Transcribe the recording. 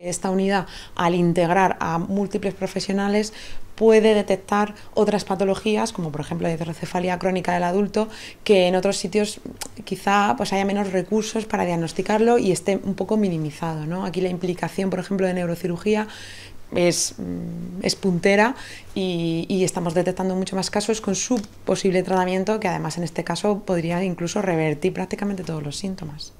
Esta unidad, al integrar a múltiples profesionales, puede detectar otras patologías, como por ejemplo la hidrocefalia crónica del adulto, que en otros sitios quizá pues haya menos recursos para diagnosticarlo y esté un poco minimizado. ¿no? Aquí la implicación, por ejemplo, de neurocirugía mm, es, puntera y, y, estamos detectando mucho más casos con su posible tratamiento, que además en este caso podría incluso revertir prácticamente todos los síntomas.